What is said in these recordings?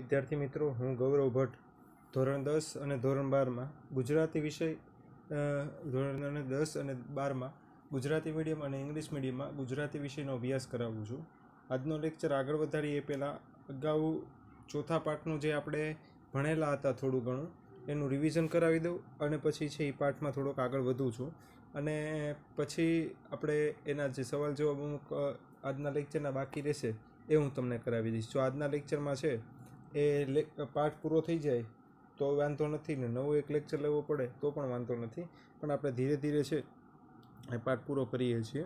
વિદ્યાર્થી મિત્રો હું ગૌરવ ભટ્ટ ધોરણ દસ અને ધોરણ બારમાં ગુજરાતી વિષય ધોરણ દસ અને બારમાં ગુજરાતી મીડિયમ અને ઇંગ્લિશ મીડિયમમાં ગુજરાતી વિષયનો અભ્યાસ કરાવું છું આજનો લેક્ચર આગળ વધારીએ એ પહેલાં અગાઉ ચોથા પાઠનું જે આપણે ભણેલા હતા થોડું ઘણું એનું રિવિઝન કરાવી દઉં અને પછી છે એ પાઠમાં થોડોક આગળ વધું છું અને પછી આપણે એના જે સવાલ જવાબ અમુક આજના લેક્ચરના બાકી રહેશે એ હું તમને કરાવી દઈશ જો આજના લેક્ચરમાં છે એ પાઠ પૂરો થઈ જાય તો વાંધો નથી ને નવો એક લેક્ચર લેવો પડે તો પણ વાંધો નથી પણ આપણે ધીરે ધીરે છે એ પાઠ પૂરો કરીએ છીએ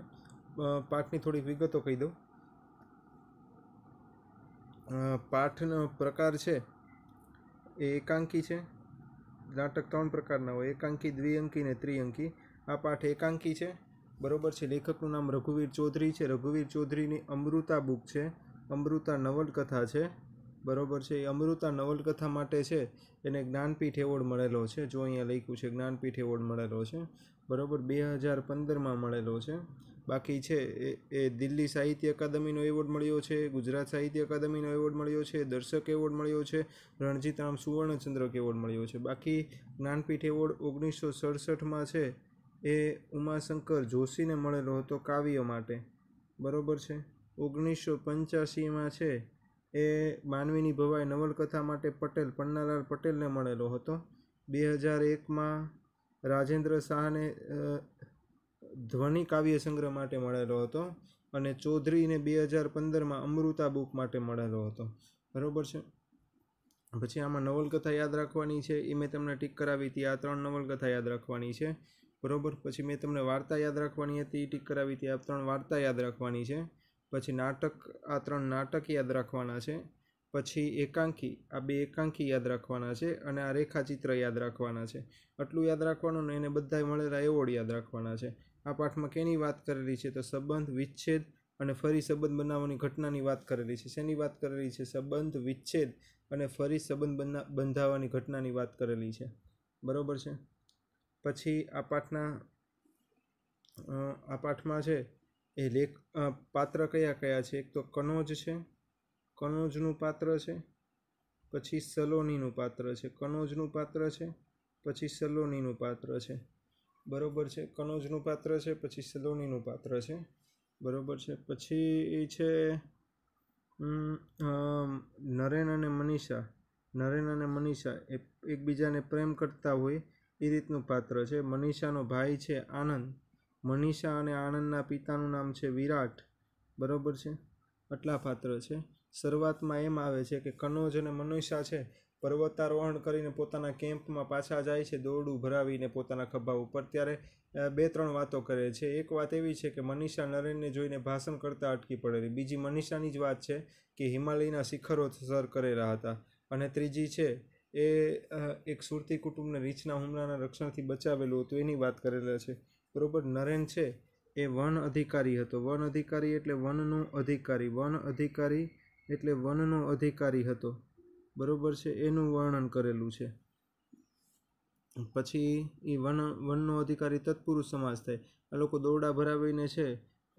પાઠની થોડી વિગતો કહી દઉં પાઠનો પ્રકાર છે એ એકાંકી છે નાટક ત્રણ પ્રકારના હોય એકાંકી દ્વિઅંકી ને ત્રિઅંકી આ પાઠ એકાંકી છે બરોબર છે લેખકનું નામ રઘુવીર ચૌધરી છે રઘુવીર ચૌધરીની અમૃતા બુક છે અમૃતા નવલકથા છે બરોબર છે એ અમૃતા નવલકથા માટે છે એને જ્ઞાનપીઠ એવોર્ડ મળેલો છે જો અહીંયા લખ્યું છે જ્ઞાનપીઠ એવોર્ડ મળેલો છે બરોબર બે હજાર પંદરમાં મળેલો છે બાકી છે એ એ દિલ્હી સાહિત્ય અકાદમીનો એવોર્ડ મળ્યો છે ગુજરાત સાહિત્ય અકાદમીનો એવોર્ડ મળ્યો છે દર્શક એવોર્ડ મળ્યો છે રણજીત રામ સુવર્ણચંદ્રક એવોર્ડ મળ્યો છે બાકી જ્ઞાનપીઠ એવોર્ડ ઓગણીસો સડસઠમાં છે એ ઉમાશંકર જોશીને મળેલો હતો કાવ્ય માટે બરોબર છે ઓગણીસો પંચ્યાસીમાં છે એ માનવીની ભવાઈ નવલકથા માટે પટેલ પન્નાલાલ પટેલને મળેલો હતો બે હજાર એકમાં રાજેન્દ્ર શાહને ધ્વનિ કાવ્ય સંગ્રહ માટે મળેલો હતો અને ચૌધરીને બે હજાર પંદરમાં અમૃતા બુક માટે મળેલો હતો બરાબર છે પછી આમાં નવલકથા યાદ રાખવાની છે એ મેં તમને ટીક કરાવી હતી આ ત્રણ નવલકથા યાદ રાખવાની છે બરાબર પછી મેં તમને વાર્તા યાદ રાખવાની હતી એ ટીક કરાવી હતી આ ત્રણ વાર્તા યાદ રાખવાની છે પછી નાટક આ ત્રણ નાટક યાદ રાખવાના છે પછી એકાંકી આ બે એકાંકી યાદ રાખવાના છે અને આ રેખાચિત્ર યાદ રાખવાના છે આટલું યાદ રાખવાનું ને એને બધાય મળેલા એવોર્ડ યાદ રાખવાના છે આ પાઠમાં કેની વાત કરેલી છે તો સંબંધ વિચ્છેદ અને ફરી સંબંધ બનાવવાની ઘટનાની વાત કરેલી છે શેની વાત કરેલી છે સંબંધ વિચ્છેદ અને ફરી સંબંધ બંધાવવાની ઘટનાની વાત કરેલી છે બરાબર છે પછી આ પાઠના આ પાઠમાં છે એ લેખ પાત્ર કયા કયા છે એક તો કનોજ છે કનોજનું પાત્ર છે પછી સલોનીનું પાત્ર છે કનોજનું પાત્ર છે પછી સલોનીનું પાત્ર છે બરોબર છે કનોજનું પાત્ર છે પછી સલોનીનું પાત્ર છે બરોબર છે પછી એ છે નરેન અને મનીષા નરેન અને મનીષા એ એકબીજાને પ્રેમ કરતા હોય એ રીતનું પાત્ર છે મનીષાનો ભાઈ છે આનંદ મનીષા અને આણંદના પિતાનું નામ છે વિરાટ બરાબર છે આટલા પાત્ર છે શરૂઆતમાં એમ આવે છે કે કનોજ અને મનીષા છે પર્વતારોહણ કરીને પોતાના કેમ્પમાં પાછા જાય છે દોરડું ભરાવીને પોતાના ખભા ઉપર ત્યારે બે ત્રણ વાતો કરે છે એક વાત એવી છે કે મનીષા નરેનને જોઈને ભાષણ કરતાં અટકી પડેલી બીજી મનીષાની જ વાત છે કે હિમાલયના શિખરો સર કરેલા હતા અને ત્રીજી છે એ એક સુરતી કુટુંબને રીછના હુમલાના રક્ષણથી બચાવેલું હતું એની વાત કરેલા છે બરાબર નરેન છે એ વન અધિકારી હતો વન અધિકારી એટલે વનનો અધિકારી વન અધિકારી એટલે વનનો અધિકારી હતો બરાબર છે એનું વર્ણન કરેલું છે પછી એ વન વનનો અધિકારી તત્પુરુષ સમાજ થાય આ લોકો દોરડા ભરાવીને છે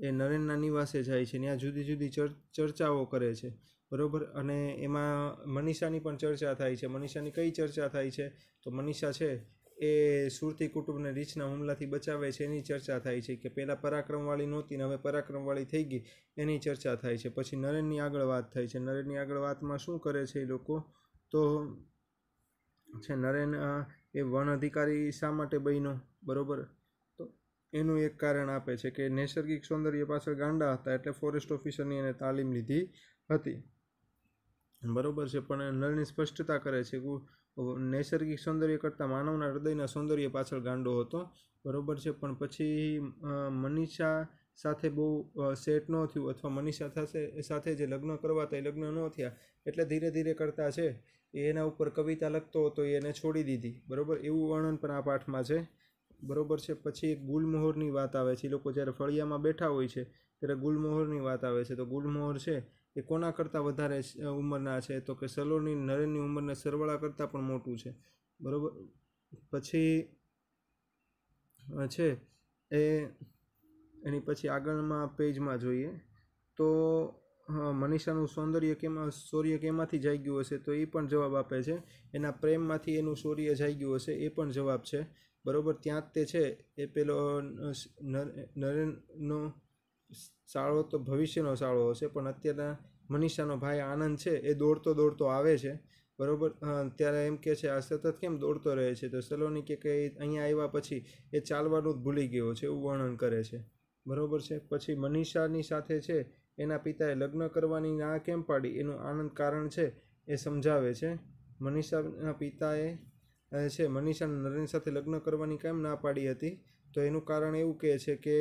એ નરેનના નિવાસે જાય છે ત્યાં જુદી જુદી ચર્ચાઓ કરે છે બરાબર અને એમાં મનીષાની પણ ચર્ચા થાય છે મનીષાની કઈ ચર્ચા થાય છે તો મનીષા છે એ સુરતી કુટુંબને રીછના હુમલાથી બચાવે છે એની ચર્ચા થાય છે કે પહેલાં પરાક્રમવાળી નહોતી ને હવે પરાક્રમવાળી થઈ ગઈ એની ચર્ચા થાય છે પછી નરેનની આગળ વાત થાય છે નરેનની આગળ વાતમાં શું કરે છે એ લોકો તો છે નરેન એ વન અધિકારી શા માટે બન્યો બરાબર તો એનું એક કારણ આપે છે કે નૈસર્ગિક સૌંદર્ય પાછળ ગાંડા હતા એટલે ફોરેસ્ટ ઓફિસરની એને તાલીમ લીધી હતી બરાબર છે પણ નરેન સ્પષ્ટતા કરે છે નૈસર્ગિક સૌંદર્ય કરતાં માનવના હૃદયના સૌંદર્ય પાછળ ગાંડો હતો બરાબર છે પણ પછી મનીષા સાથે બહુ સેટ ન થયું અથવા મનીષા સાથે સાથે જે લગ્ન કરવા હતા એ લગ્ન ન થયા એટલે ધીરે ધીરે કરતા છે એના ઉપર કવિતા લખતો હતો એને છોડી દીધી બરાબર એવું વર્ણન પણ આ પાઠમાં છે બરોબર છે પછી એક ગુલમોહરની વાત આવે છે એ લોકો જ્યારે ફળિયામાં બેઠા હોય છે ત્યારે ગુલમોહરની વાત આવે છે તો ગુલમોહર છે એ કોના કરતાં વધારે ઉંમરના છે તો કે સલોની નરેનની ઉંમરને સરવાળા કરતાં પણ મોટું છે બરાબર પછી છે એ એની પછી આગળમાં પેજમાં જોઈએ તો મનીષાનું સૌંદર્ય કેમાં શૌર્ય કેમાંથી જાઈ ગયું હશે તો એ પણ જવાબ આપે છે એના પ્રેમમાંથી એનું શૌર્ય જાઈ ગયું હશે એ પણ જવાબ છે બરાબર ત્યાં જ તે છે એ પેલો નરેનનો શાળો તો ભવિષ્યનો શાળો હશે પણ અત્યારના મનીષાનો ભાઈ આનંદ છે એ દોડતો દોડતો આવે છે બરાબર ત્યારે એમ કે છે આ સતત કેમ દોડતો રહે છે તો સલોની કે અહીંયા આવ્યા પછી એ ચાલવાનું જ ભૂલી ગયો છે એવું વર્ણન કરે છે બરાબર છે પછી મનીષાની સાથે છે એના પિતાએ લગ્ન કરવાની ના કેમ પાડી એનું આનંદ કારણ છે એ સમજાવે છે મનીષાના પિતાએ છે મનીષા નરેન સાથે લગ્ન કરવાની કેમ ના પાડી હતી તો એનું કારણ એવું કહે છે કે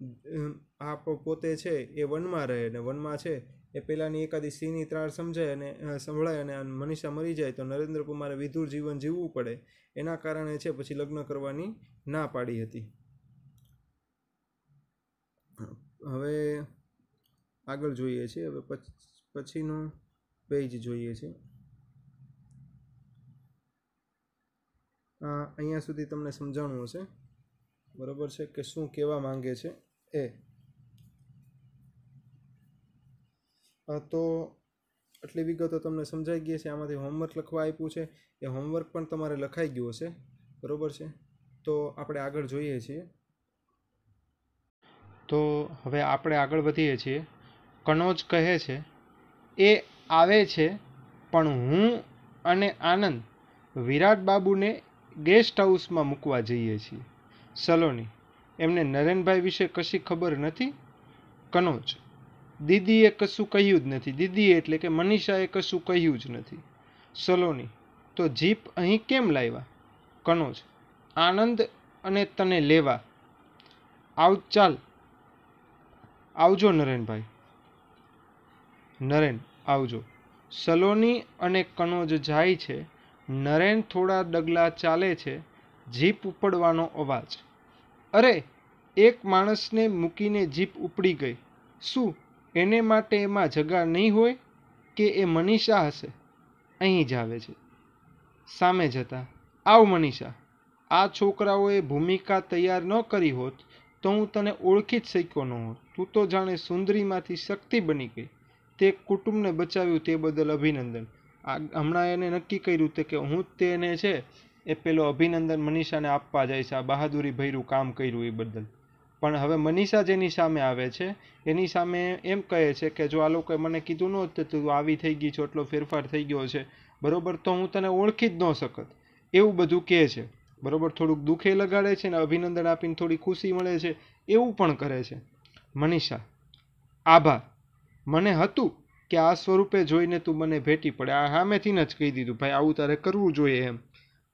આપ પોતે છે એ વનમાં રહે અને વનમાં છે એ પહેલાંની એકાદી સિંહની ત્રાળ સમજાય અને સંભળાય અને મનીષા મરી જાય તો નરેન્દ્ર કુમારે વિધુર જીવન જીવવું પડે એના કારણે છે પછી લગ્ન કરવાની ના પાડી હતી હવે આગળ જોઈએ છીએ હવે પછીનો પેજ જોઈએ છે અહીંયા સુધી તમને સમજાણું હશે બરાબર છે કે શું કહેવા માંગે છે એ તો આટલી વિગતો તમને સમજાઈ ગઈ છે આમાંથી હોમવર્ક લખવા આપ્યું છે એ હોમવર્ક પણ તમારે લખાઈ ગયું હશે બરાબર છે તો આપણે આગળ જોઈએ છીએ તો હવે આપણે આગળ વધીએ છીએ કનોજ કહે છે એ આવે છે પણ હું અને આનંદ વિરાટ બાબુને ગેસ્ટ હાઉસમાં મૂકવા જઈએ છીએ સલોની એમને નરેનભાઈ વિશે કશી ખબર નથી કનોજ દીદીએ કશું કહ્યું જ નથી દીદીએ એટલે કે મનીષાએ કશું કહ્યું જ નથી સલોની તો જીપ અહીં કેમ લાવ્યા કનોજ આનંદ અને તને લેવા આવ ચાલ આવજો નરેનભાઈ નરેન આવજો સલોની અને કનોજ જાય છે નરેન થોડા ડગલા ચાલે છે જીપ ઉપડવાનો અવાજ અરે એક માણસને મૂકીને જીપ ઉપડી ગઈ શું એને માટે એમાં જગા નહીં હોય કે એ મનીષા હશે અહીં જ આવે છે સામે જતા આવ મનીષા આ છોકરાઓએ ભૂમિકા તૈયાર ન કરી હોત તો હું તને ઓળખી જ શક્યો ન હોત તું તો જાણે સુંદરીમાંથી શક્તિ બની ગઈ તે કુટુંબને બચાવ્યું તે બદલ અભિનંદન આ હમણાં એને નક્કી કર્યું તે કે હું તેને છે એ પેલો અભિનંદન મનીષાને આપવા જાય છે આ બહાદુરી ભૈરું કામ કર્યું એ બદલ પણ હવે મનીષા જેની સામે આવે છે એની સામે એમ કહે છે કે જો આ લોકોએ મને કીધું નહોત તું આવી થઈ ગઈ છો એટલો ફેરફાર થઈ ગયો છે બરાબર તો હું તને ઓળખી જ ન શકત એવું બધું કહે છે બરાબર થોડુંક દુઃખે લગાડે છે ને અભિનંદન આપીને થોડી ખુશી મળે છે એવું પણ કરે છે મનીષા આભાર મને હતું કે આ સ્વરૂપે જોઈને તું મને ભેટી પડે આ સામેથી જ કહી દીધું ભાઈ આવું તારે કરવું જોઈએ એમ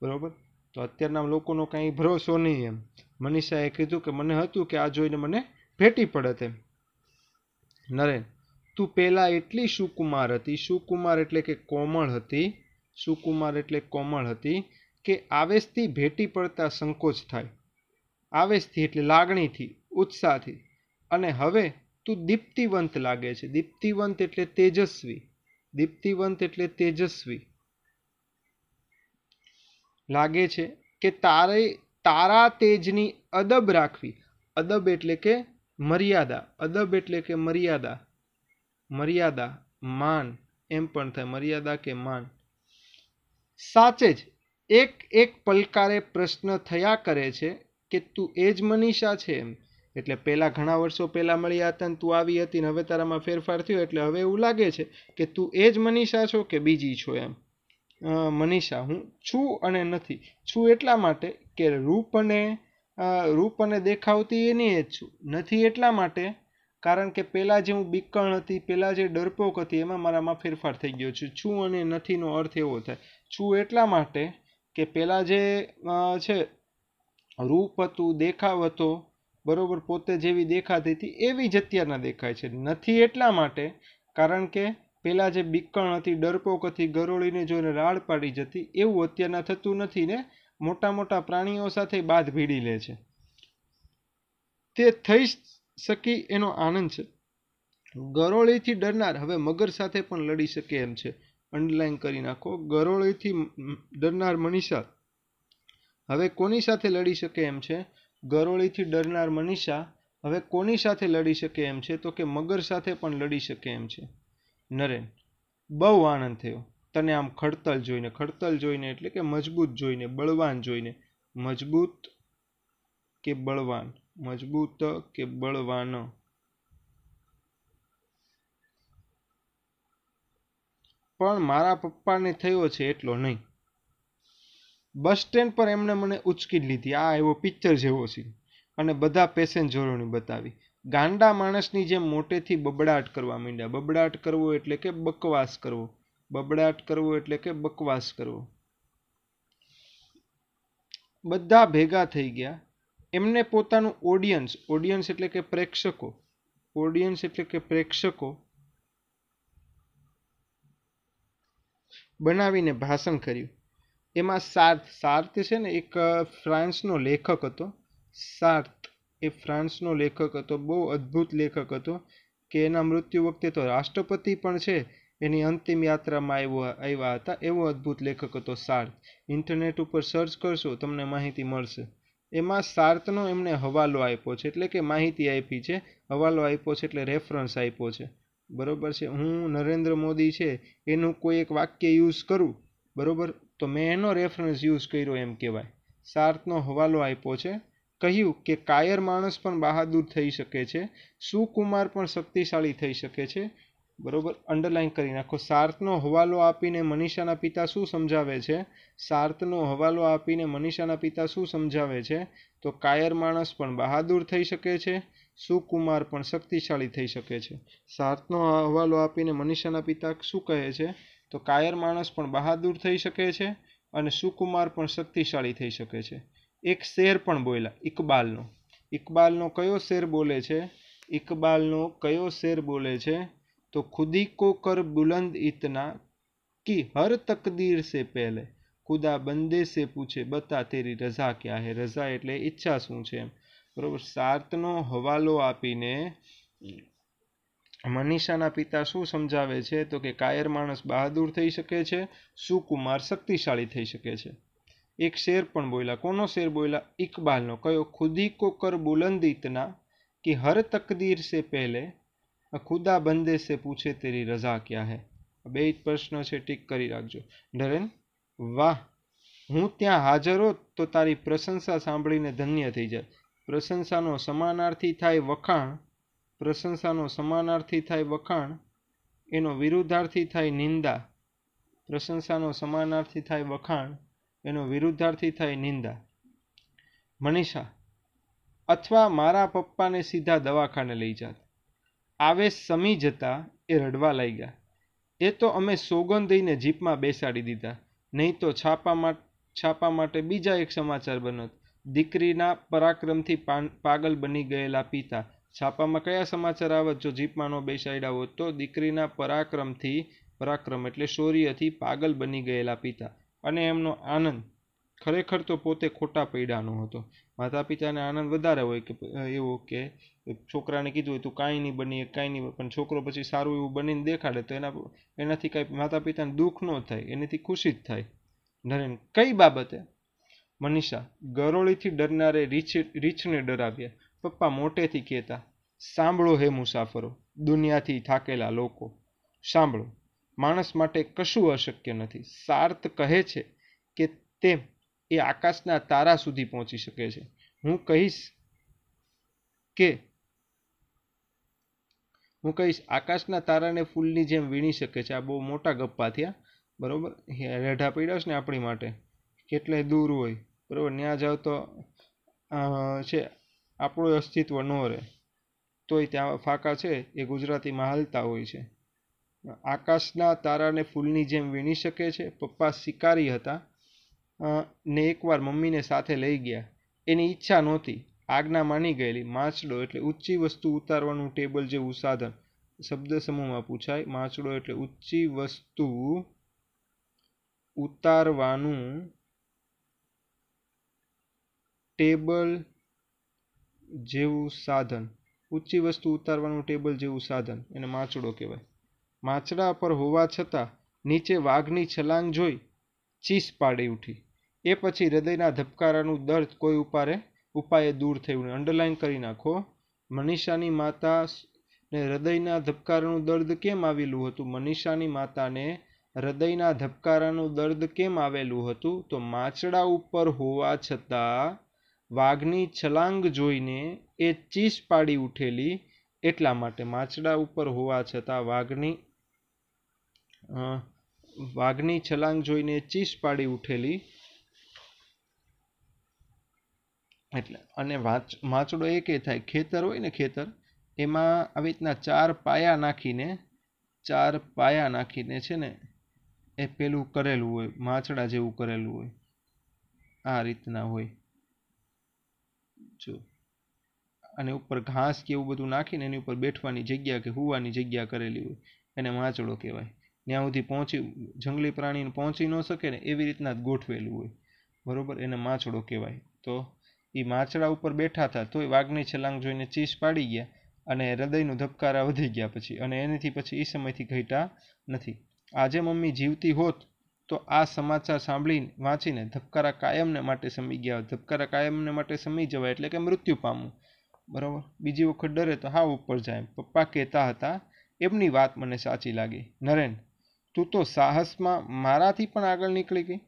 બરાબર તો અત્યારના લોકોનો કાંઈ ભરોસો નહીં એમ મનીષાએ કીધું કે મને હતું કે આ જોઈને મને ભેટી પડે તેમ નરેન તું પહેલાં એટલી સુકુમાર હતી સુકુમાર એટલે કે કોમળ હતી સુકુમાર એટલે કોમળ હતી કે આવેશથી ભેટી પડતા સંકોચ થાય આવેશથી એટલે લાગણીથી ઉત્સાહથી અને હવે તું દીપ્તિવંત લાગે છે દીપ્તિવંત એટલે તેજસ્વી દીપ્તિવંત એટલે તેજસ્વી લાગે છે કે તારે તારા તેજની અદબ રાખવી અદબ એટલે કે મર્યાદા અદબ એટલે કે મર્યાદા મર્યાદા માન એમ પણ થાય મર્યાદા કે માન સાચે જ એક એક પલકારે પ્રશ્ન થયા કરે છે કે તું એ જ મનીષા છે એમ એટલે પહેલાં ઘણા વર્ષો પહેલાં મળ્યા હતા ને તું આવી હતી ને હવે તારામાં ફેરફાર થયો એટલે હવે એવું લાગે છે કે તું એ જ મનીષા છો કે બીજી છો એમ મનીષા હું છું અને નથી છું એટલા માટે કે રૂપ અને રૂપ અને દેખાવતી એની એ જ છું નથી એટલા માટે કારણ કે પહેલાં જે હું બીકણ હતી પહેલાં જે ડરપોક હતી એમાં મારામાં ફેરફાર થઈ ગયો છે છું અને નથીનો અર્થ એવો થાય છું એટલા માટે કે પહેલાં જે છે રૂપ હતું દેખાવ હતો બરાબર પોતે જેવી દેખાતી હતી એવી જ અત્યારના દેખાય છે નથી એટલા માટે કારણ કે પહેલાં જે બીકણ હતી ડરપોક હતી ગરોળીને જોઈને રાડ પાડી જતી એવું અત્યારના થતું નથી ને મોટા મોટા પ્રાણીઓ સાથે બાદ ભીડી લે છે તે થઈ શકી એનો આનંદ છે ગરોળીથી ડરનાર હવે મગર સાથે પણ લડી શકે એમ છે અંડરલાઈન કરી નાખો ગરોળીથી ડરનાર મનીષા હવે કોની સાથે લડી શકે એમ છે ગરોળીથી ડરનાર મનીષા હવે કોની સાથે લડી શકે એમ છે તો કે મગર સાથે પણ લડી શકે એમ છે નરેન બહુ આનંદ થયો તને આમ ખડતલ જોઈને ખડતલ જોઈને એટલે કે મજબૂત જોઈને બળવાન જોઈને મજબૂત કે બળવાન મજબૂત કે બળવાન પણ મારા પપ્પાને થયો છે એટલો નહીં બસ સ્ટેન્ડ પર એમણે મને ઉચકી લીધી આ એવો પિક્ચર જેવો છે અને બધા પેસેન્જરોને બતાવી ગાંડા માણસની જેમ મોટેથી બબડાટ કરવા માંડ્યા બબડાટ કરવો એટલે કે બકવાસ કરવો બબડાટ કરવો એટલે કે બકવાસ કરવો બધા ભેગા થઈ ગયા એમને પોતાનું ઓડિયન્સ ઓડિયન્સ એટલે કે પ્રેક્ષકો ઓડિયન્સ એટલે કે પ્રેક્ષકો બનાવીને ભાષણ કર્યું એમાં સાર્થ સાર્થ છે ને એક ફ્રાન્સનો લેખક હતો સાર્થ એ ફ્રાન્સનો લેખક હતો બહુ અદ્ભુત લેખક હતો કે એના મૃત્યુ વખતે તો રાષ્ટ્રપતિ પણ છે એની અંતિમ યાત્રામાં આવ્યો આવ્યા હતા એવો અદ્ભુત લેખક હતો સાર્થ ઇન્ટરનેટ ઉપર સર્ચ કરશો તમને માહિતી મળશે એમાં સાર્થનો એમણે હવાલો આપ્યો છે એટલે કે માહિતી આપી છે હવાલો આપ્યો છે એટલે રેફરન્સ આપ્યો છે બરોબર છે હું નરેન્દ્ર મોદી છે એનું કોઈ એક વાક્ય યુઝ કરું બરોબર તો મેં એનો રેફરન્સ યુઝ કર્યો એમ કહેવાય સાર્થનો હવાલો આપ્યો છે કહ્યું કે કાયર માણસ પણ બહાદુર થઈ શકે છે સુકુમાર પણ શક્તિશાળી થઈ શકે છે બરોબર અંડરલાઇન કરી નાખો સાર્થનો હવાલો આપીને મનીષાના પિતા શું સમજાવે છે સાર્થનો હવાલો આપીને મનીષાના પિતા શું સમજાવે છે તો કાયર માણસ પણ બહાદુર થઈ શકે છે સુકુમાર પણ શક્તિશાળી થઈ શકે છે સાર્થનો હવાલો આપીને મનીષાના પિતા શું કહે છે તો કાયર માણસ પણ બહાદુર થઈ શકે છે અને સુકુમાર પણ શક્તિશાળી થઈ શકે છે એક શેર પણ બોલ્યા ઇકબાલનો ઇકબાલનો કયો શેર બોલે છે ઇકબાલનો કયો શેર બોલે છે તો ખુદી કો કર બુલંદ ઇતના કી હર તકદીર સે પહેલે ખુદા બંદે સે પૂછે બતા તેરી રઝા ક્યાં હે રઝા એટલે ઈચ્છા શું છે બરોબર સાર્તનો હવાલો આપીને મનીષાના પિતા શું સમજાવે છે તો કે કાયર માણસ બહાદુર થઈ શકે છે સુકુમાર શક્તિશાળી થઈ શકે છે એક શેર પણ બોલ્યા કોનો શેર બોલ્યા ઇકબાલનો કયો ખુદી કો કર બુલંદ કે હર તકદીર સે પહેલે ખુદા બંદે સે પૂછે તેરી રજા ક્યા હે બે જ પ્રશ્નો છે ટીક કરી રાખજો નરેન વાહ હું ત્યાં હાજર હોત તો તારી પ્રશંસા સાંભળીને ધન્ય થઈ જાય પ્રશંસાનો સમાનાર્થી થાય વખાણ પ્રશંસાનો સમાનાર્થી થાય વખાણ એનો વિરુદ્ધાર્થી થાય નિંદા પ્રશંસાનો સમાનાર્થી થાય વખાણ એનો વિરુદ્ધાર્થી થાય નિંદા મનીષા અથવા મારા પપ્પાને સીધા દવાખાને લઈ જાત આવે સમી જતા એ રડવા લાગ્યા એ તો અમે સોગંદ દઈને જીપમાં બેસાડી દીધા નહીં તો છાપામાં છાપા માટે બીજા એક સમાચાર બનત દીકરીના પરાક્રમથી પાગલ બની ગયેલા પિતા છાપામાં કયા સમાચાર આવત જો જીપમાં ન બેસાડ્યા હોત તો દીકરીના પરાક્રમથી પરાક્રમ એટલે શૌર્યથી પાગલ બની ગયેલા પિતા અને એમનો આનંદ ખરેખર તો પોતે ખોટા પડ્યાનો હતો માતા પિતાને આનંદ વધારે હોય કે એવો કે છોકરાને કીધું હોય તું કાંઈ નહીં બની કાંઈ નહીં પણ છોકરો પછી સારું એવું બનીને દેખાડે તો એના એનાથી કાંઈ માતા પિતાને દુઃખ ન થાય એનાથી ખુશી જ થાય નરેન કઈ બાબતે મનીષા ગરોળીથી ડરનારે રીછ રીછને ડરાવ્યા પપ્પા મોટેથી કહેતા સાંભળો હે મુસાફરો દુનિયાથી થાકેલા લોકો સાંભળો માણસ માટે કશું અશક્ય નથી સાર્થ કહે છે કે તે એ આકાશના તારા સુધી પહોંચી શકે છે હું કહીશ કે હું કહીશ આકાશના તારાને ફૂલની જેમ વીણી શકે છે આ બહુ મોટા ગપ્પા થયા બરાબર રેઢા પીડ્યા ને આપણી માટે કેટલે દૂર હોય બરાબર ત્યાં જાઓ તો છે આપણું અસ્તિત્વ ન રહે તોય ત્યાં ફાંકા છે એ ગુજરાતીમાં હાલતા હોય છે આકાશના તારાને ફૂલની જેમ વીણી શકે છે પપ્પા શિકારી હતા ને એકવાર મમ્મીને સાથે લઈ ગયા એની ઈચ્છા નહોતી આજ્ઞા માની ગયેલી માછડો એટલે ઊંચી વસ્તુ ઉતારવાનું ટેબલ જેવું સાધન શબ્દ સમૂહમાં પૂછાય માછડો એટલે ઊંચી વસ્તુ ઉતારવાનું ટેબલ જેવું સાધન ઊંચી વસ્તુ ઉતારવાનું ટેબલ જેવું સાધન એને માછડો કહેવાય માચડા પર હોવા છતાં નીચે વાઘની છલાંગ જોઈ ચીસ પાડી ઉઠી એ પછી હૃદયના ધબકારાનું દર્દ કોઈ ઉપારે ઉપાયે દૂર થયું અંડરલાઈન કરી નાખો મનીષાની માતા ને હૃદયના ધબકારાનું દર્દ કેમ આવેલું હતું મનીષાની માતાને હૃદયના ધબકારાનું દર્દ કેમ આવેલું હતું તો માચડા ઉપર હોવા છતાં વાઘની છલાંગ જોઈને એ ચીસ પાડી ઉઠેલી એટલા માટે માચડા ઉપર હોવા છતાં વાઘની વાઘની છલાંગ જોઈને ચીસ પાડી ઉઠેલી એટલે અને વાંચ માચડો એ કે થાય ખેતર હોય ને ખેતર એમાં આવી રીતના ચાર પાયા નાખીને ચાર પાયા નાખીને છે ને એ પેલું કરેલું હોય માછડા જેવું કરેલું હોય આ રીતના હોય જો અને ઉપર ઘાસ કે એવું બધું નાખીને એની ઉપર બેઠવાની જગ્યા કે હુવાની જગ્યા કરેલી હોય એને માચડો કહેવાય ત્યાં સુધી પહોંચી જંગલી પ્રાણીને પહોંચી ન શકે ને એવી રીતના જ ગોઠવેલું હોય બરાબર એને માછડો કહેવાય તો એ માછડા ઉપર બેઠા હતા તોય વાઘની છલાંગ જોઈને ચીસ પાડી ગયા અને હૃદયનું ધબકારા વધી ગયા પછી અને એનાથી પછી એ સમયથી ઘટ્યા નથી આજે મમ્મી જીવતી હોત તો આ સમાચાર સાંભળી વાંચીને ધબકારા કાયમને માટે સમી ગયા ધબકારા કાયમને માટે સમી જવાય એટલે કે મૃત્યુ પામું બરાબર બીજી વખત ડરે તો હા ઉપર જાય પપ્પા કહેતા હતા એમની વાત મને સાચી લાગી નરેન તું તો સાહસમાં મારાથી પણ આગળ નીકળી ગઈ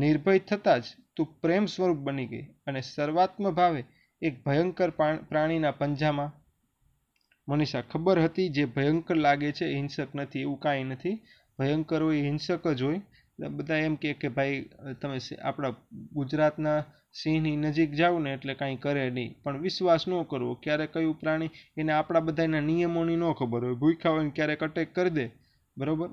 નિર્ભય થતાં જ તું પ્રેમ સ્વરૂપ બની ગઈ અને સર્વાત્મ ભાવે એક ભયંકર પ્રાણીના પંજામાં મનીષા ખબર હતી જે ભયંકર લાગે છે હિંસક નથી એવું કાંઈ નથી ભયંકર હોય હિંસક જ હોય બધા એમ કે ભાઈ તમે આપણા ગુજરાતના સિંહની નજીક જાઓ ને એટલે કાંઈ કરે નહીં પણ વિશ્વાસ ન કરવો ક્યારે કયું પ્રાણી એને આપણા બધાના નિયમોની ન ખબર હોય ભૂખ્યા હોય ને ક્યારેક અટેક કરી દે બરાબર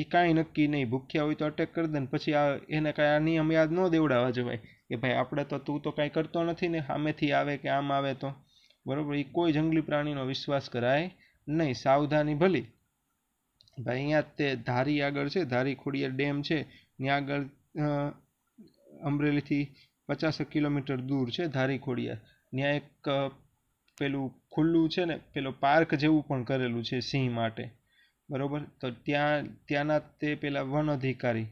એ કાંઈ નક્કી નહીં ભૂખ્યા હોય તો અટેક કરી દે ને પછી આ એને કાંઈ આ નિયમ યાદ ન દેવડાવવા જવાય કે ભાઈ આપણે તો તું તો કાંઈ કરતો નથી ને સામેથી આવે કે આમ આવે તો બરાબર એ કોઈ જંગલી પ્રાણીનો વિશ્વાસ કરાય નહીં સાવધાની ભલી ભાઈ અહીંયા તે ધારી આગળ છે ધારી ખોડિયા ડેમ છે ત્યાં આગળ અમરેલીથી પચાસેક કિલોમીટર દૂર છે ધારી ખોડિયા ત્યાં એક પેલું ખુલ્લું છે ને પેલો પાર્ક જેવું પણ કરેલું છે સિંહ માટે બરાબર તો ત્યાં ત્યાંના તે પેલા વન અધિકારી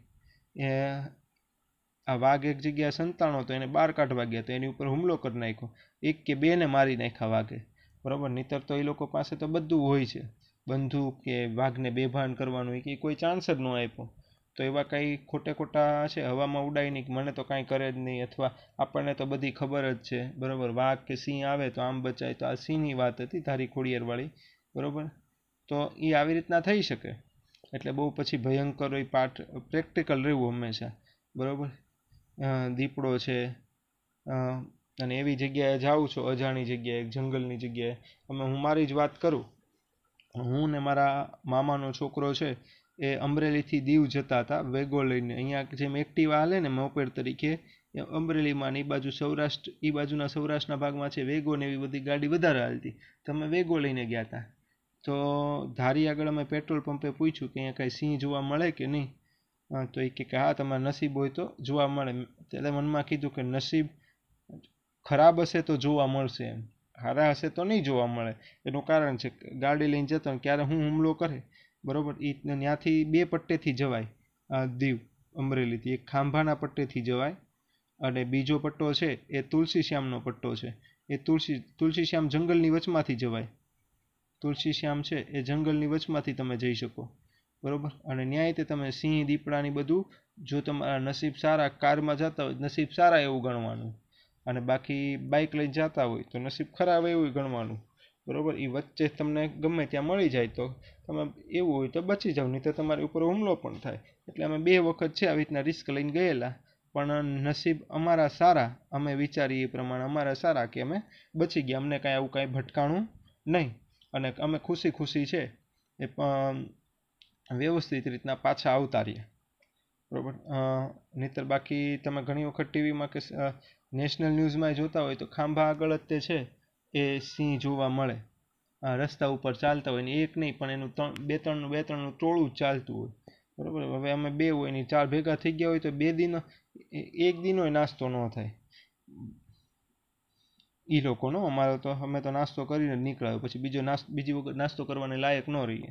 એ આ વાઘ એક જગ્યાએ સંતાણો હતો એને બહાર કાઢવા ગયા તો એની ઉપર હુમલો કરી નાખ્યો એક કે બેને મારી નાખ્યા વાઘે બરાબર નહીતર તો એ લોકો પાસે તો બધું હોય છે બંદૂક કે વાઘને બેભાન કરવાનું કે કોઈ ચાન્સ જ ન આપ્યો તો એવા કંઈ ખોટે ખોટા છે હવામાં ઉડાય નહીં મને તો કાંઈ કરે જ નહીં અથવા આપણને તો બધી ખબર જ છે બરાબર વાઘ કે સિંહ આવે તો આમ બચાય તો આ સિંહની વાત હતી તારી ખોડિયારવાળી બરાબર તો એ આવી રીતના થઈ શકે એટલે બહુ પછી ભયંકર હોય પાઠ પ્રેક્ટિકલ રહેવું હંમેશા બરાબર દીપડો છે અને એવી જગ્યાએ જાઉં છો અજાણી જગ્યાએ જંગલની જગ્યાએ અમે હું મારી જ વાત કરું હું ને મારા મામાનો છોકરો છે એ અમરેલીથી દીવ જતા હતા વેગો લઈને અહીંયા જેમ એક્ટિવા હાલે ને મોપેડ તરીકે અમરેલીમાં ને એ બાજુ સૌરાષ્ટ્ર એ બાજુના સૌરાષ્ટ્રના ભાગમાં છે વેગો ને એવી બધી ગાડી વધારે હાલતી તમે વેગો લઈને ગયા હતા તો ધારી આગળ અમે પેટ્રોલ પંપે પૂછ્યું કે અહીંયા કાંઈ સિંહ જોવા મળે કે નહીં તો એ કહે કે હા તમારે નસીબ હોય તો જોવા મળે ત્યારે મનમાં કીધું કે નસીબ ખરાબ હશે તો જોવા મળશે એમ હારા હશે તો નહીં જોવા મળે એનું કારણ છે ગાડી લઈને જતો ક્યારે હું હુમલો કરે બરાબર એ ત્યાંથી બે પટ્ટેથી જવાય આ દીવ અમરેલીથી એક ખાંભાના પટ્ટેથી જવાય અને બીજો પટ્ટો છે એ તુલસી શ્યામનો પટ્ટો છે એ તુલસી તુલસી શ્યામ જંગલની વચમાંથી જવાય તુલસીશ્યામ છે એ જંગલની વચમાંથી તમે જઈ શકો બરાબર અને ન્યાય તે તમે સિંહ દીપડાની બધું જો તમારા નસીબ સારા કારમાં જતા હોય નસીબ સારા એવું ગણવાનું અને બાકી બાઇક લઈ જતા હોય તો નસીબ ખરાબ એવું ગણવાનું બરાબર એ વચ્ચે તમને ગમે ત્યાં મળી જાય તો તમે એવું હોય તો બચી જાવ નહીં તો તમારી ઉપર હુમલો પણ થાય એટલે અમે બે વખત છે આવી રીતના રિસ્ક લઈને ગયેલા પણ નસીબ અમારા સારા અમે વિચારીએ એ પ્રમાણે અમારા સારા કે અમે બચી ગયા અમને કાંઈ આવું કાંઈ ભટકાણું નહીં અને અમે ખુશી ખુશી છે એ વ્યવસ્થિત રીતના પાછા આવતા રહીએ બરાબર નહીંતર બાકી તમે ઘણી વખત ટીવીમાં કે નેશનલ ન્યૂઝમાં જોતા હોય તો ખાંભા આગળ જ તે છે એ સિંહ જોવા મળે રસ્તા ઉપર ચાલતા હોય ને એક નહીં પણ એનું ત્રણ બે ત્રણનું બે ત્રણનું ટોળું ચાલતું હોય બરાબર હવે અમે બે હોય ને ચાર ભેગા થઈ ગયા હોય તો બે દિન એક દિનોય નાસ્તો ન થાય એ લોકોનો અમારો તો અમે તો નાસ્તો કરીને નીકળ્યો પછી બીજો બીજી વખત નાસ્તો કરવાને લાયક ન રહીએ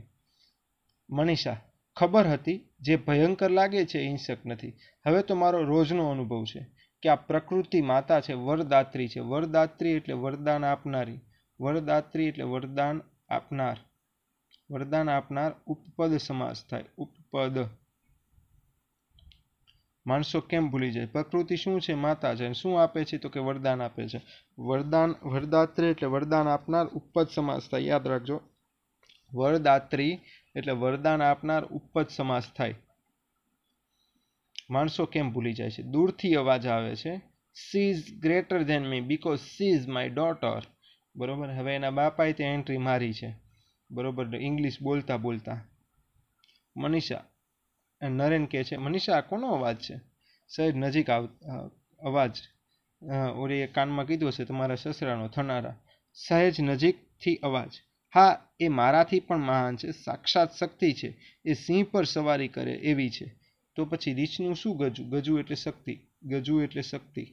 મનીષા ખબર હતી જે ભયંકર લાગે છે હિંસક નથી હવે તો મારો રોજનો અનુભવ છે કે આ પ્રકૃતિ માતા છે વરદાત્રી છે વરદાત્રી એટલે વરદાન આપનારી વરદાત્રી એટલે વરદાન આપનાર વરદાન આપનાર ઉપપદ સમાસ થાય ઉપપદ માણસો કેમ ભૂલી જાય પ્રકૃતિ શું છે માતા છે શું આપે છે તો કે વરદાન આપે છે વરદાન વરદાત્રે એટલે વરદાન આપનાર ઉપજ સમાસ થાય યાદ રાખજો વરદાત્રી એટલે વરદાન આપનાર ઉપજ સમાસ થાય માણસો કેમ ભૂલી જાય છે દૂરથી અવાજ આવે છે she is greater than me because she is my daughter બરોબર હવે એના બાપાએ તે એન્ટ્રી મારી છે બરોબર ઇંગ્લિશ બોલતા બોલતા મનીષા નરેન કહે છે મનીષા આ કોનો અવાજ છે સહેજ નજીક આવ અવાજ ઓરીએ કાનમાં કીધું હશે તમારા સસરાનો થનારા સહેજ નજીકથી અવાજ હા એ મારાથી પણ મહાન છે સાક્ષાત શક્તિ છે એ સિંહ પર સવારી કરે એવી છે તો પછી રીછનું શું ગજુ ગજુ એટલે શક્તિ ગજુ એટલે શક્તિ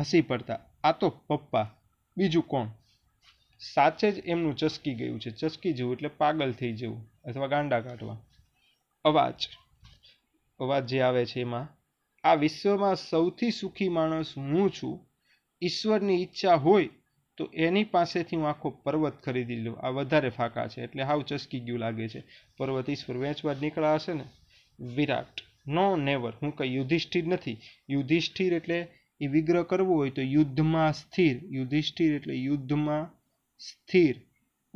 હસી પડતા આ તો પપ્પા બીજું કોણ સાચે જ એમનું ચસકી ગયું છે ચસકી જવું એટલે પાગલ થઈ જવું અથવા ગાંડા કાઢવા અવાજ અવાજ જે આવે છે એમાં આ વિશ્વમાં સૌથી સુખી માણસ હું છું ઈશ્વરની ઈચ્છા હોય તો એની પાસેથી હું આખો પર્વત ખરીદી લઉં આ વધારે ફાંકા છે એટલે હાવ ચસકી ગયું લાગે છે પર્વત ઈશ્વર વેચવા નીકળ્યા હશે ને વિરાટ નો નેવર હું કંઈ યુધિષ્ઠિર નથી યુધિષ્ઠિર એટલે એ વિગ્રહ કરવો હોય તો યુદ્ધમાં સ્થિર યુધિષ્ઠિર એટલે યુદ્ધમાં સ્થિર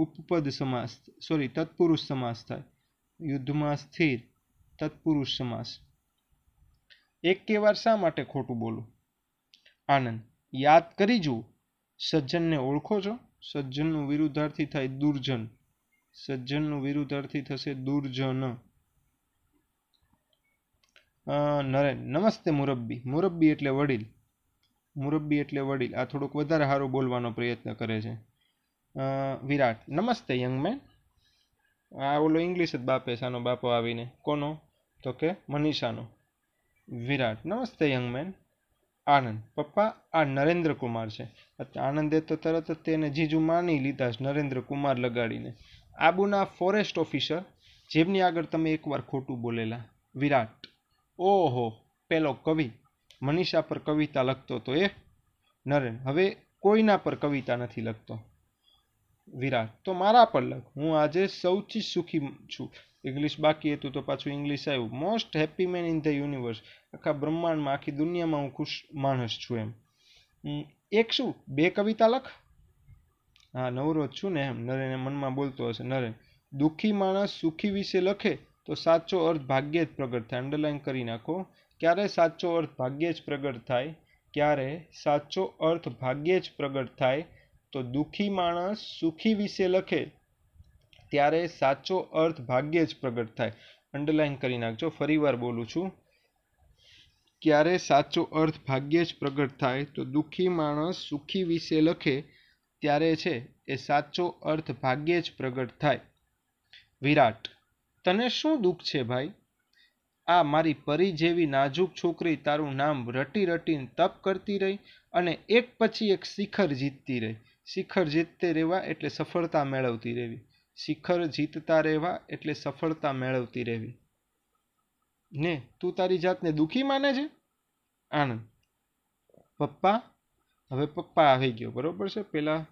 ઉપપદ સમાસ સોરી તત્પુરુષ સમાસ થાય યુદ્ધમાં સ્થિર તત્પુરુષ સમાસ એક કે વાર શા માટે ખોટું બોલું આનંદ યાદ કરી જુઓ સજ્જનને ઓળખો છો સજ્જનનું વિરુદ્ધાર્થી થાય દુર્જન સજ્જનનું વિરુદ્ધાર્થી થશે દુર્જન નરેન નમસ્તે મુરબ્બી મુરબ્બી એટલે વડીલ મુરબ્બી એટલે વડીલ આ થોડોક વધારે સારો બોલવાનો પ્રયત્ન કરે છે વિરાટ નમસ્તે યંગ મેન આ ઓલો ઇંગ્લિશ જ બાપે શાનો બાપો આવીને કોનો તો કે મનીષાનો વિરાટ નમસ્તે યંગ મેન આનંદ પપ્પા આ નરેન્દ્ર કુમાર છે આનંદે તો તરત જ તેને જીજુ માની લીધા જ નરેન્દ્ર કુમાર લગાડીને આબુના ફોરેસ્ટ ઓફિસર જેમની આગળ તમે એકવાર ખોટું બોલેલા વિરાટ ઓહો પેલો કવિ મનીષા પર કવિતા લખતો તો એ નરેન હવે કોઈના પર કવિતા નથી લખતો વિરા તો મારા પલ્લક હું આજે સૌથી સુખી છું ઇંગ્લિશ બાકી હે તો પાછું ઇંગ્લિશ આયુ most happy man in the universe આખા બ્રહ્માંડમાં આખી દુનિયામાં હું ખુશ માણસ છું એમ હું એક છું બે કવિતા લખ આ નવરો છું ને એમ નરે મનમાં બોલતો હશે નરે દુખી માણસ સુખી વિશે લખે તો સાચો અર્થ ભાગ્ય જ પ્રગટ થાય અન્ડરલાઈન કરી નાખો ક્યારે સાચો અર્થ ભાગ્ય જ પ્રગટ થાય ક્યારે સાચો અર્થ ભાગ્ય જ પ્રગટ થાય તો દુઃખી માણસ સુખી વિશે લખે ત્યારે સાચો અર્થ ભાગ્યે જ પ્રગટ થાય અંડરલાઈન કરી નાખજો ફરીવાર બોલું છું ક્યારે સાચો અર્થ ભાગ્યે જ પ્રગટ થાય તો દુઃખી માણસ સુખી વિશે લખે ત્યારે છે એ સાચો અર્થ ભાગ્યે જ પ્રગટ થાય વિરાટ તને શું દુઃખ છે ભાઈ આ મારી પરી જેવી નાજુક છોકરી તારું નામ રટી રટીને તપ કરતી રહી અને એક પછી એક શિખર જીતતી રહી શિખર જીતતે રહેવા એટલે સફળતા મેળવતી રહેવી શિખર જીતતા રહેવા એટલે સફળતા મેળવતી રહેવી ને તું તારી જાતને દુઃખી માને છે આનંદ પપ્પા હવે પપ્પા આવી ગયો બરોબર છે પહેલાં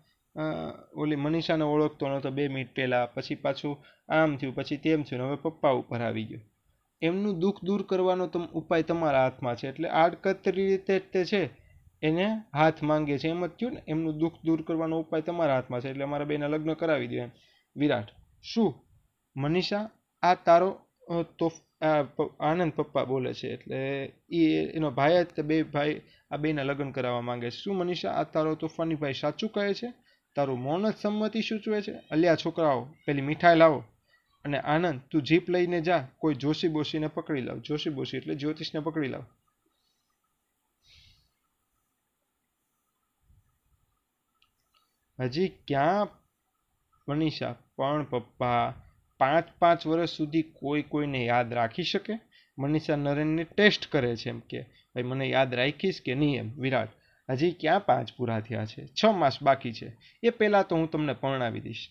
ઓલી મનીષાને ઓળખતો નહોતો બે મિનિટ પહેલાં પછી પાછું આમ થયું પછી તેમ થયું હવે પપ્પા ઉપર આવી ગયો એમનું દુઃખ દૂર કરવાનો ઉપાય તમારા હાથમાં છે એટલે આડકતરી રીતે જ તે છે એને હાથ માંગે છે એમ જ થયું ને એમનું દુઃખ દૂર કરવાનો ઉપાય તમારા હાથમાં છે એટલે અમારા બેના લગ્ન કરાવી દે એમ વિરાટ શું મનીષા આ તારો તો આનંદ પપ્પા બોલે છે એટલે એ એનો ભાઈ જ બે ભાઈ આ બેના લગ્ન કરાવવા માંગે છે શું મનીષા આ તારો તોફાની ભાઈ સાચું કહે છે તારું મૌન જ સંમતિ સૂચવે છે અલ્યા છોકરાઓ પેલી મીઠાઈ લાવો અને આનંદ તું જીપ લઈને જા કોઈ જોશી બોશીને પકડી લાવ જોશી બોશી એટલે જ્યોતિષને પકડી લાવ હજી ક્યાં મનીષા પણ પપ્પા પાંચ પાંચ વર્ષ સુધી કોઈ કોઈને યાદ રાખી શકે મનીષા નરેનને ટેસ્ટ કરે છે એમ કે ભાઈ મને યાદ રાખીશ કે નહીં એમ વિરાટ હજી ક્યાં પાંચ પૂરા થયા છે છ માસ બાકી છે એ પહેલાં તો હું તમને પરણાવી દઈશ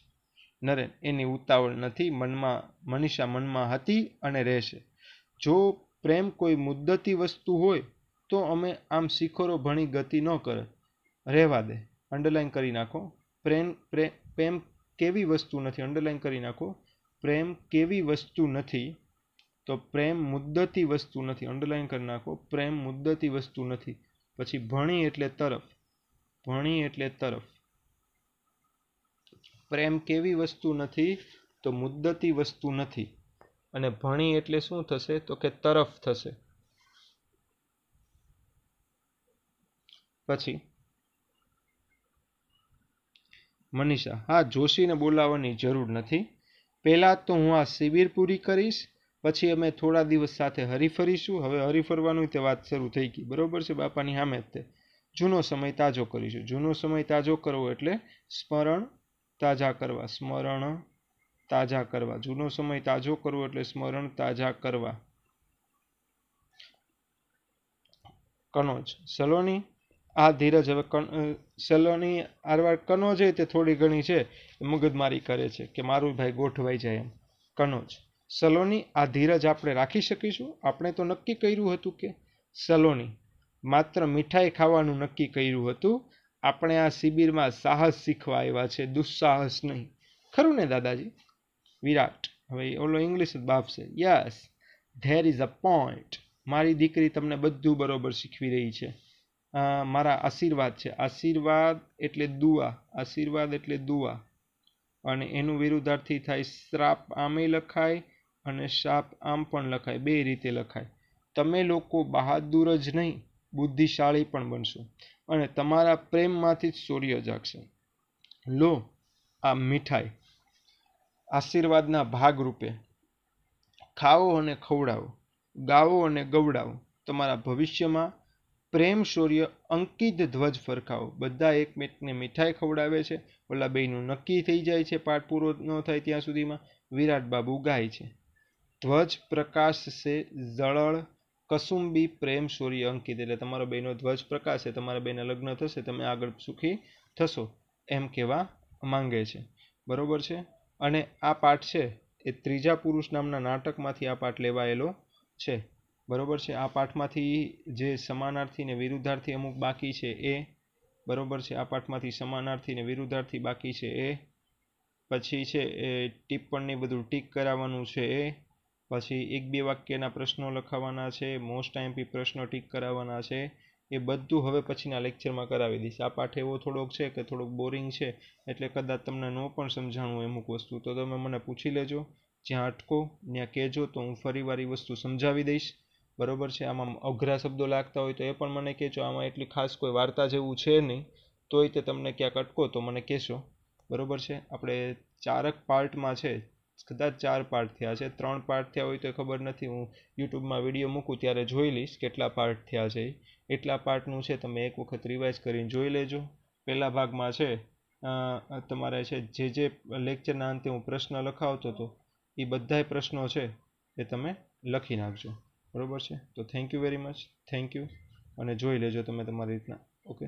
નરેન એની ઉતાવળ નથી મનમાં મનીષા મનમાં હતી અને રહેશે જો પ્રેમ કોઈ મુદ્દતી વસ્તુ હોય તો અમે આમ શિખરો ભણી ગતિ ન કરે રહેવા દે અંડરલાઇન કરી નાખો પ્રેમ પ્રેમ કેવી વસ્તુ નથી અંડરલાઇન કરી નાખો પ્રેમ કેવી વસ્તુ નથી તો પ્રેમ મુદ્દતી વસ્તુ નથી અંડરલાઇન કરી નાખો પ્રેમ મુદ્દતી વસ્તુ નથી પછી ભણી એટલે તરફ ભણી એટલે તરફ પ્રેમ કેવી વસ્તુ નથી તો મુદ્દતી વસ્તુ નથી અને ભણી એટલે શું થશે તો કે તરફ થશે પછી મનીષા હા જોશીને બોલાવવાની જરૂર નથી પહેલાં તો હું આ શિબિર પૂરી કરીશ પછી અમે થોડા દિવસ સાથે હરીફરીશું હવે હરીફરવાનું તે વાત શરૂ થઈ ગઈ બરાબર છે બાપાની સામે તે જૂનો સમય તાજો કરીશું જૂનો સમય તાજો કરવો એટલે સ્મરણ તાજા કરવા સ્મરણ તાજા કરવા જૂનો સમય તાજો કરવો એટલે સ્મરણ તાજા કરવા કનોજ સલોની આ ધીરજ હવે સલોની આરવાર કનોજ તે થોડી ઘણી છે મગજમારી કરે છે કે મારું ભાઈ ગોઠવાઈ જાય એમ કનોજ સલોની આ ધીરજ આપણે રાખી શકીશું આપણે તો નક્કી કર્યું હતું કે સલોની માત્ર મીઠાઈ ખાવાનું નક્કી કર્યું હતું આપણે આ શિબિરમાં સાહસ શીખવા આવ્યા છે દુઃસાહસ નહીં ખરું ને દાદાજી વિરાટ હવે ઓલો ઇંગ્લિશ જ બાપ છે yes there is a point મારી દીકરી તમને બધું બરોબર શીખવી રહી છે મારા આશીર્વાદ છે આશીર્વાદ એટલે દુઆ આશીર્વાદ એટલે દુઆ અને એનું વિરુદ્ધાર્થી થાય શ્રાપ આમેય લખાય અને શાપ આમ પણ લખાય બે રીતે લખાય તમે લોકો બહાદુર જ નહીં બુદ્ધિશાળી પણ બનશો અને તમારા પ્રેમમાંથી જ સૂર્ય જાગશે લો આ મીઠાઈ આશીર્વાદના ભાગરૂપે ખાઓ અને ખવડાવો ગાઓ અને ગવડાવો તમારા ભવિષ્યમાં પ્રેમ શૌર્ય અંકિત ધ્વજ ફરકાવો બધા એકમેકને મીઠાઈ ખવડાવે છે ઓલા બેયનું નક્કી થઈ જાય છે પાઠ પૂરો ન થાય ત્યાં સુધીમાં વિરાટ બાબુ ગાય છે ધ્વજ પ્રકાશ છે ઝળળ કસુંબી પ્રેમ શૌર્ય અંકિત એટલે તમારો બેનો ધ્વજ પ્રકાશ છે તમારા બેના લગ્ન થશે તમે આગળ સુખી થશો એમ કહેવા માંગે છે બરોબર છે અને આ પાઠ છે એ ત્રીજા પુરુષ નામના નાટકમાંથી આ પાઠ લેવાયેલો છે બરાબર છે આ પાઠમાંથી જે સમાનાર્થી ને વિરુદ્ધાર્થી અમુક બાકી છે એ બરાબર છે આ પાઠમાંથી સમાનાર્થી ને વિરુદ્ધાર્થી બાકી છે એ પછી છે એ ટિપ્પણની બધું ટીક કરાવવાનું છે એ પછી એક બે વાક્યના પ્રશ્નો લખાવવાના છે મોસ્ટ આઈએમપી પ્રશ્નો ટીક કરાવવાના છે એ બધું હવે પછીના લેક્ચરમાં કરાવી દઈશ આ પાઠ એવો થોડોક છે કે થોડોક બોરિંગ છે એટલે કદાચ તમને ન પણ સમજાણું અમુક વસ્તુ તો તમે મને પૂછી લેજો જ્યાં અટકો ત્યાં કહેજો તો હું ફરી વસ્તુ સમજાવી દઈશ બરોબર છે આમાં અઘરા શબ્દો લાગતા હોય તો એ પણ મને કહેજો આમાં એટલી ખાસ કોઈ વાર્તા જેવું છે નહીં તોય તે તમને ક્યાંક અટકો તો મને કહેશો બરોબર છે આપણે ચારક પાર્ટમાં છે કદાચ ચાર પાર્ટ થયા છે ત્રણ પાર્ટ થયા હોય તો ખબર નથી હું યુટ્યુબમાં વિડીયો મૂકું ત્યારે જોઈ લઈશ કેટલા પાર્ટ થયા છે એટલા પાર્ટનું છે તમે એક વખત રિવાઇઝ કરીને જોઈ લેજો પહેલા ભાગમાં છે તમારે છે જે જે લેક્ચરના અંતે હું પ્રશ્ન લખાવતો હતો એ બધાય પ્રશ્નો છે એ તમે લખી નાખજો બરાબર છે તો thank you very much thank you અને જોઈ લેજો તમે તમારી રીતના ઓકે